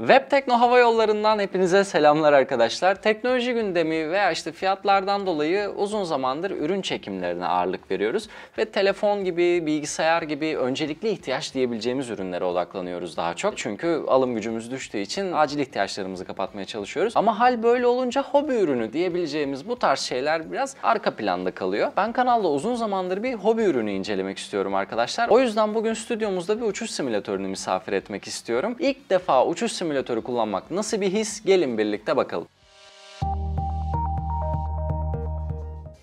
Web Tekno Hava Yolları'ndan hepinize selamlar arkadaşlar. Teknoloji gündemi veya işte fiyatlardan dolayı uzun zamandır ürün çekimlerine ağırlık veriyoruz ve telefon gibi, bilgisayar gibi öncelikli ihtiyaç diyebileceğimiz ürünlere odaklanıyoruz daha çok. Çünkü alım gücümüz düştüğü için acil ihtiyaçlarımızı kapatmaya çalışıyoruz. Ama hal böyle olunca hobi ürünü diyebileceğimiz bu tarz şeyler biraz arka planda kalıyor. Ben kanalda uzun zamandır bir hobi ürünü incelemek istiyorum arkadaşlar. O yüzden bugün stüdyomuzda bir uçuş simülatörünü misafir etmek istiyorum. İlk defa uçuş simülatörü kullanmak nasıl bir his? Gelin birlikte bakalım.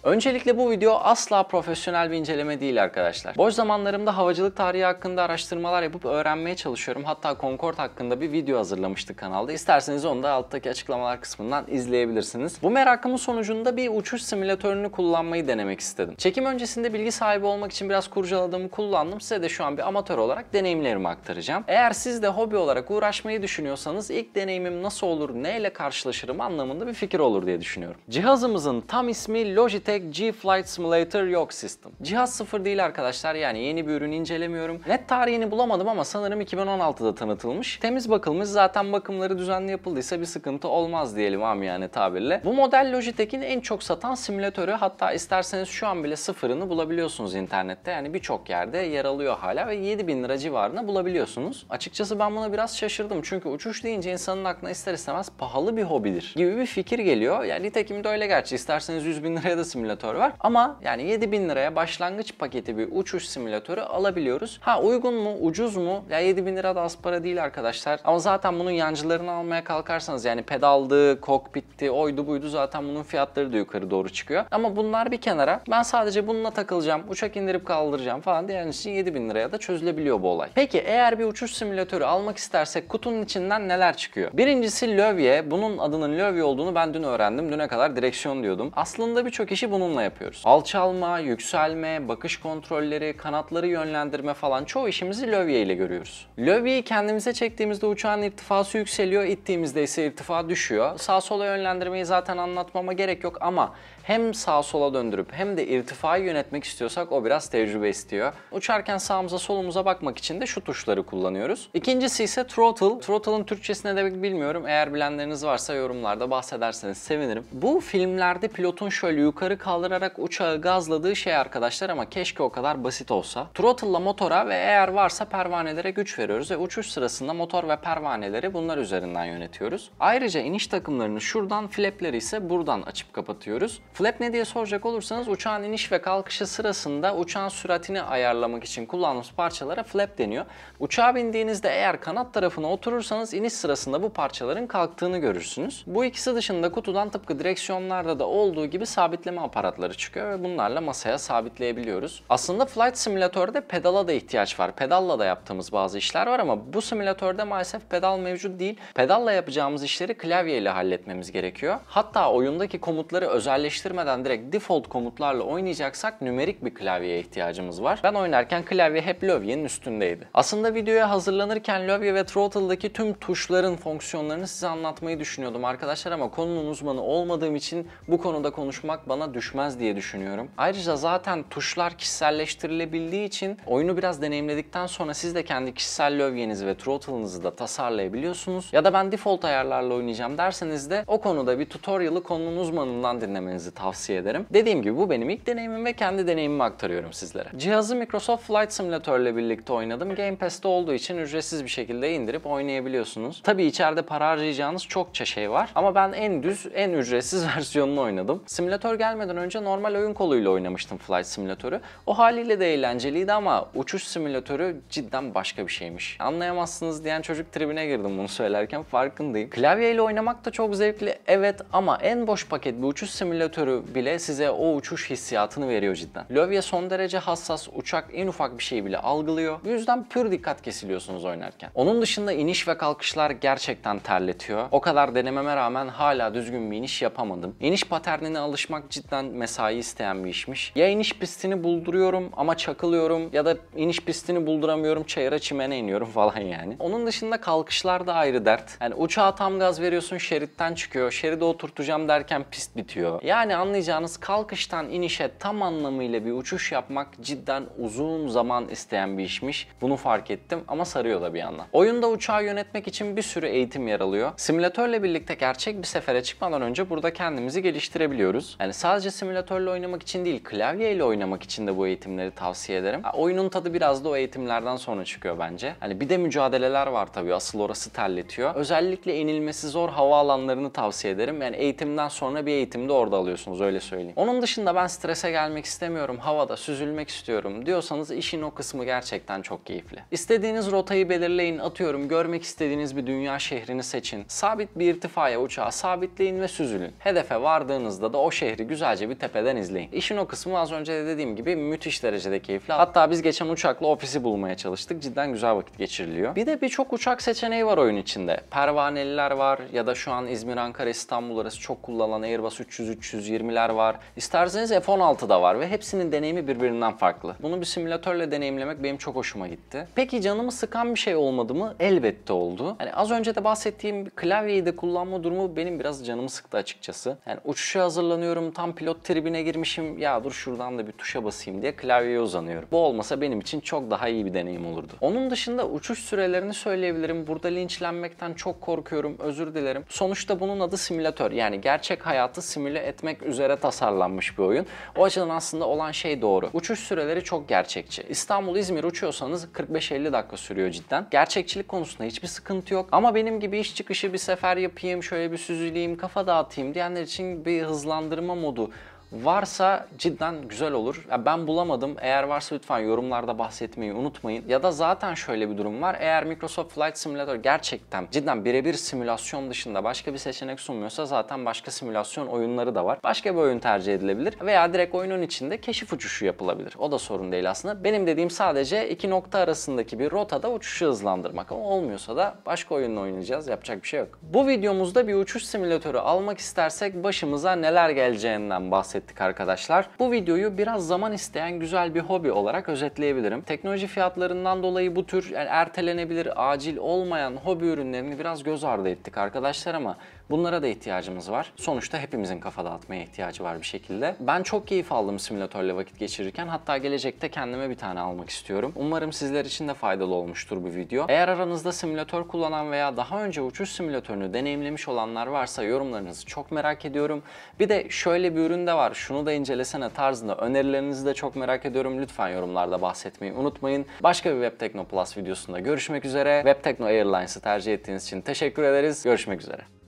Öncelikle bu video asla profesyonel bir inceleme değil arkadaşlar. Boş zamanlarımda havacılık tarihi hakkında araştırmalar yapıp öğrenmeye çalışıyorum. Hatta Concorde hakkında bir video hazırlamıştık kanalda. İsterseniz onu da alttaki açıklamalar kısmından izleyebilirsiniz. Bu merakımın sonucunda bir uçuş simülatörünü kullanmayı denemek istedim. Çekim öncesinde bilgi sahibi olmak için biraz kurcaladığımı kullandım. Size de şu an bir amatör olarak deneyimlerimi aktaracağım. Eğer siz de hobi olarak uğraşmayı düşünüyorsanız ilk deneyimim nasıl olur, neyle karşılaşırım anlamında bir fikir olur diye düşünüyorum. Cihazımızın tam ismi Logitech tek G-Flight Simulator yok sistem. Cihaz sıfır değil arkadaşlar yani yeni bir ürün incelemiyorum. Net tarihini bulamadım ama sanırım 2016'da tanıtılmış. Temiz bakılmış zaten bakımları düzenli yapıldıysa bir sıkıntı olmaz diyelim amiyane tabirle. Bu model Logitech'in en çok satan simülatörü hatta isterseniz şu an bile sıfırını bulabiliyorsunuz internette. Yani birçok yerde yer alıyor hala ve 7000 lira civarında bulabiliyorsunuz. Açıkçası ben buna biraz şaşırdım çünkü uçuş deyince insanın aklına ister istemez pahalı bir hobidir gibi bir fikir geliyor. Yani nitekim de öyle gerçi isterseniz 100 bin liraya da simülatör simülatör var. Ama yani 7000 liraya başlangıç paketi bir uçuş simülatörü alabiliyoruz. Ha uygun mu? Ucuz mu? Ya 7000 lira da az para değil arkadaşlar. Ama zaten bunun yancılarını almaya kalkarsanız yani pedaldı, kokpitti, oydu buydu zaten bunun fiyatları da yukarı doğru çıkıyor. Ama bunlar bir kenara. Ben sadece bununla takılacağım, uçak indirip kaldıracağım falan diyen için 7000 liraya da çözülebiliyor bu olay. Peki eğer bir uçuş simülatörü almak istersek kutunun içinden neler çıkıyor? Birincisi lövye. Bunun adının lövye olduğunu ben dün öğrendim. Düne kadar direksiyon diyordum. Aslında birçok kişi işi bununla yapıyoruz. Alçalma, yükselme, bakış kontrolleri, kanatları yönlendirme falan çoğu işimizi lövye ile görüyoruz. Lövyeyi kendimize çektiğimizde uçağın irtifası yükseliyor, ittiğimizde ise irtifa düşüyor. Sağ sola yönlendirmeyi zaten anlatmama gerek yok ama hem sağ sola döndürüp hem de irtifayı yönetmek istiyorsak o biraz tecrübe istiyor. Uçarken sağımıza solumuza bakmak için de şu tuşları kullanıyoruz. İkincisi ise throttle. Throttle'ın Türkçesi ne demek bilmiyorum. Eğer bilenleriniz varsa yorumlarda bahsederseniz sevinirim. Bu filmlerde pilotun şöyle yukarı kaldırarak uçağı gazladığı şey arkadaşlar ama keşke o kadar basit olsa. Throttle'la motora ve eğer varsa pervanelere güç veriyoruz ve uçuş sırasında motor ve pervaneleri bunlar üzerinden yönetiyoruz. Ayrıca iniş takımlarını şuradan flapleri ise buradan açıp kapatıyoruz. Flap ne diye soracak olursanız uçağın iniş ve kalkışı sırasında uçağın süratini ayarlamak için kullandığımız parçalara flap deniyor. Uçağa bindiğinizde eğer kanat tarafına oturursanız iniş sırasında bu parçaların kalktığını görürsünüz. Bu ikisi dışında kutudan tıpkı direksiyonlarda da olduğu gibi sabitleme aparatları çıkıyor ve bunlarla masaya sabitleyebiliyoruz. Aslında Flight Simulator'da pedala da ihtiyaç var. Pedalla da yaptığımız bazı işler var ama bu simülatörde maalesef pedal mevcut değil. Pedalla yapacağımız işleri klavyeyle halletmemiz gerekiyor. Hatta oyundaki komutları özelleştirmeden direkt default komutlarla oynayacaksak nümerik bir klavyeye ihtiyacımız var. Ben oynarken klavye hep lövyenin üstündeydi. Aslında videoya hazırlanırken lövye ve throttle'daki tüm tuşların fonksiyonlarını size anlatmayı düşünüyordum arkadaşlar ama konunun uzmanı olmadığım için bu konuda konuşmak bana düşüyor düşmez diye düşünüyorum. Ayrıca zaten tuşlar kişiselleştirilebildiği için oyunu biraz deneyimledikten sonra siz de kendi kişisel lövyenizi ve throttle'ınızı da tasarlayabiliyorsunuz. Ya da ben default ayarlarla oynayacağım derseniz de o konuda bir tutorial'ı konunun uzmanından dinlemenizi tavsiye ederim. Dediğim gibi bu benim ilk deneyimim ve kendi deneyimimi aktarıyorum sizlere. Cihazı Microsoft Flight Simulator ile birlikte oynadım. Game Pass'te olduğu için ücretsiz bir şekilde indirip oynayabiliyorsunuz. Tabii içeride para harcayacağınız çokça şey var ama ben en düz, en ücretsiz versiyonunu oynadım. Simülatör gelmeden geçmeden önce normal oyun koluyla oynamıştım Flight Simülatörü. O haliyle de eğlenceliydi ama uçuş simülatörü cidden başka bir şeymiş. Anlayamazsınız diyen çocuk tribine girdim bunu söylerken farkındayım. Klavyeyle oynamak da çok zevkli evet ama en boş paket paketli uçuş simülatörü bile size o uçuş hissiyatını veriyor cidden. Lövye son derece hassas, uçak en ufak bir şey bile algılıyor. Bu yüzden pür dikkat kesiliyorsunuz oynarken. Onun dışında iniş ve kalkışlar gerçekten terletiyor. O kadar denememe rağmen hala düzgün bir iniş yapamadım. İniş paternine alışmak cidden gerçekten mesai isteyen bir işmiş. Ya iniş pistini bulduruyorum ama çakılıyorum ya da iniş pistini bulduramıyorum çayıra çimene iniyorum falan yani. Onun dışında kalkışlar da ayrı dert. Yani uçağa tam gaz veriyorsun şeritten çıkıyor. Şeride oturtacağım derken pist bitiyor. Yani anlayacağınız kalkıştan inişe tam anlamıyla bir uçuş yapmak cidden uzun zaman isteyen bir işmiş. Bunu fark ettim ama sarıyor da bir yandan. Oyunda uçağı yönetmek için bir sürü eğitim yer alıyor. Simülatörle birlikte gerçek bir sefere çıkmadan önce burada kendimizi geliştirebiliyoruz. Yani sadece sadece simülatörle oynamak için değil, klavyeyle oynamak için de bu eğitimleri tavsiye ederim. Oyunun tadı biraz da o eğitimlerden sonra çıkıyor bence. Hani bir de mücadeleler var tabii. Asıl orası terletiyor. Özellikle inilmesi zor havaalanlarını tavsiye ederim. Yani eğitimden sonra bir eğitim de orada alıyorsunuz öyle söyleyeyim. Onun dışında ben strese gelmek istemiyorum, havada süzülmek istiyorum diyorsanız işin o kısmı gerçekten çok keyifli. İstediğiniz rotayı belirleyin, atıyorum görmek istediğiniz bir dünya şehrini seçin. Sabit bir irtifaya uçağı sabitleyin ve süzülün. Hedefe vardığınızda da o şehri güzel sadece bir tepeden izleyin. İşin o kısmı az önce de dediğim gibi müthiş derecede keyifli. Hatta biz geçen uçakla ofisi bulmaya çalıştık. Cidden güzel vakit geçiriliyor. Bir de birçok uçak seçeneği var oyun içinde. Pervaneliler var ya da şu an İzmir, Ankara, İstanbul arası çok kullanılan Airbus 300-320'ler var. İsterseniz F-16 da var ve hepsinin deneyimi birbirinden farklı. Bunu bir simülatörle deneyimlemek benim çok hoşuma gitti. Peki canımı sıkan bir şey olmadı mı? Elbette oldu. Hani az önce de bahsettiğim klavyeyi de kullanma durumu benim biraz canımı sıktı açıkçası. Yani uçuşa hazırlanıyorum, tam pilot tribine girmişim. Ya dur şuradan da bir tuşa basayım diye klavyeye uzanıyorum. Bu olmasa benim için çok daha iyi bir deneyim olurdu. Onun dışında uçuş sürelerini söyleyebilirim. Burada linçlenmekten çok korkuyorum. Özür dilerim. Sonuçta bunun adı simülatör. Yani gerçek hayatı simüle etmek üzere tasarlanmış bir oyun. O açıdan aslında olan şey doğru. Uçuş süreleri çok gerçekçi. İstanbul-İzmir uçuyorsanız 45-50 dakika sürüyor cidden. Gerçekçilik konusunda hiçbir sıkıntı yok. Ama benim gibi iş çıkışı bir sefer yapayım, şöyle bir süzüleyim, kafa dağıtayım diyenler için bir hızlandırma modu Varsa cidden güzel olur. Ya ben bulamadım. Eğer varsa lütfen yorumlarda bahsetmeyi unutmayın. Ya da zaten şöyle bir durum var. Eğer Microsoft Flight Simulator gerçekten cidden birebir simülasyon dışında başka bir seçenek sunmuyorsa zaten başka simülasyon oyunları da var. Başka bir oyun tercih edilebilir veya direkt oyunun içinde keşif uçuşu yapılabilir. O da sorun değil aslında. Benim dediğim sadece iki nokta arasındaki bir rotada uçuşu hızlandırmak ama olmuyorsa da başka oyunla oynayacağız. Yapacak bir şey yok. Bu videomuzda bir uçuş simülatörü almak istersek başımıza neler geleceğinden bahsedelim bahsettik arkadaşlar. Bu videoyu biraz zaman isteyen güzel bir hobi olarak özetleyebilirim. Teknoloji fiyatlarından dolayı bu tür yani ertelenebilir, acil olmayan hobi ürünlerini biraz göz ardı ettik arkadaşlar ama Bunlara da ihtiyacımız var. Sonuçta hepimizin kafa dağıtmaya ihtiyacı var bir şekilde. Ben çok keyif aldım simülatörle vakit geçirirken. Hatta gelecekte kendime bir tane almak istiyorum. Umarım sizler için de faydalı olmuştur bu video. Eğer aranızda simülatör kullanan veya daha önce uçuş simülatörünü deneyimlemiş olanlar varsa yorumlarınızı çok merak ediyorum. Bir de şöyle bir ürün de var. Şunu da incelesene tarzında önerilerinizi de çok merak ediyorum. Lütfen yorumlarda bahsetmeyi unutmayın. Başka bir Web Tekno Plus videosunda görüşmek üzere. Web Tekno Airlines'ı tercih ettiğiniz için teşekkür ederiz. Görüşmek üzere.